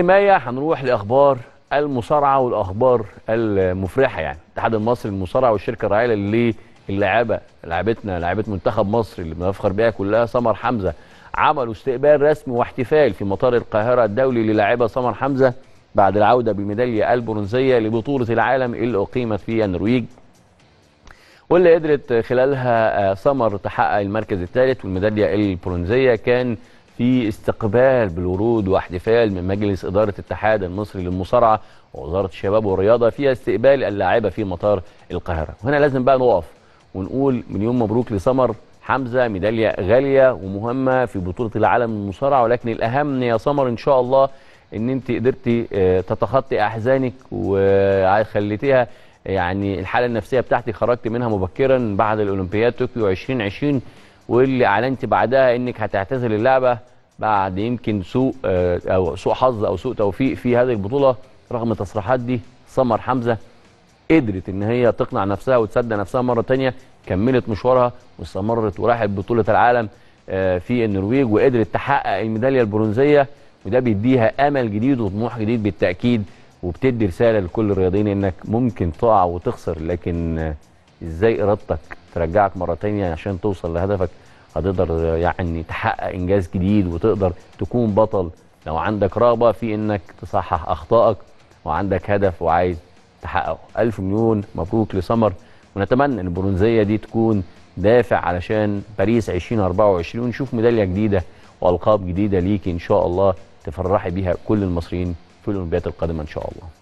ختمايه هنروح لاخبار المصارعه والاخبار المفرحه يعني الاتحاد المصري للمصارعه والشركه الراعيه للاعابه لعبتنا لعبه منتخب مصر اللي بنفخر بيها كلها سمر حمزه عملوا استقبال رسمي واحتفال في مطار القاهره الدولي للاعبه سمر حمزه بعد العوده بالميداليه البرونزيه لبطوله العالم اللي اقيمت في النرويج واللي قدرت خلالها آه، سمر تحقق المركز الثالث والميداليه البرونزيه كان في استقبال بالورود واحتفال من مجلس إدارة الاتحاد المصري للمصارعة ووزارة الشباب والرياضة في استقبال اللاعبة في مطار القاهرة وهنا لازم بقى نقف ونقول مليون مبروك لسمر حمزة ميدالية غالية ومهمة في بطولة العالم للمصارعة ولكن الأهم يا سمر إن شاء الله إن أنت قدرتي آه، تتخطي أحزانك وخليتيها يعني الحالة النفسية بتاعتك خرجت منها مبكرا بعد الأولمبياد طوكيو 2020 واللي أعلنت بعدها إنك هتعتزل اللعبة بعد يمكن سوء آه، او سوء حظ او سوء توفيق في هذه البطوله رغم التصريحات دي سمر حمزه قدرت ان هي تقنع نفسها وتصدق نفسها مره ثانيه كملت مشوارها واستمرت وراحت بطوله العالم آه، في النرويج وقدرت تحقق الميداليه البرونزيه وده بيديها امل جديد وطموح جديد بالتاكيد وبتدي رساله لكل الرياضيين انك ممكن تقع وتخسر لكن آه، ازاي ارادتك ترجعك مره ثانيه عشان توصل لهدفك هتقدر يعني تحقق انجاز جديد وتقدر تكون بطل لو عندك رغبه في انك تصحح اخطائك وعندك هدف وعايز تحققه الف مليون مبروك لسمر ونتمنى ان البرونزيه دي تكون دافع علشان باريس 2024 ونشوف ميداليه جديده والقاب جديده ليكي ان شاء الله تفرحي بيها كل المصريين في الاولمبياد القادمه ان شاء الله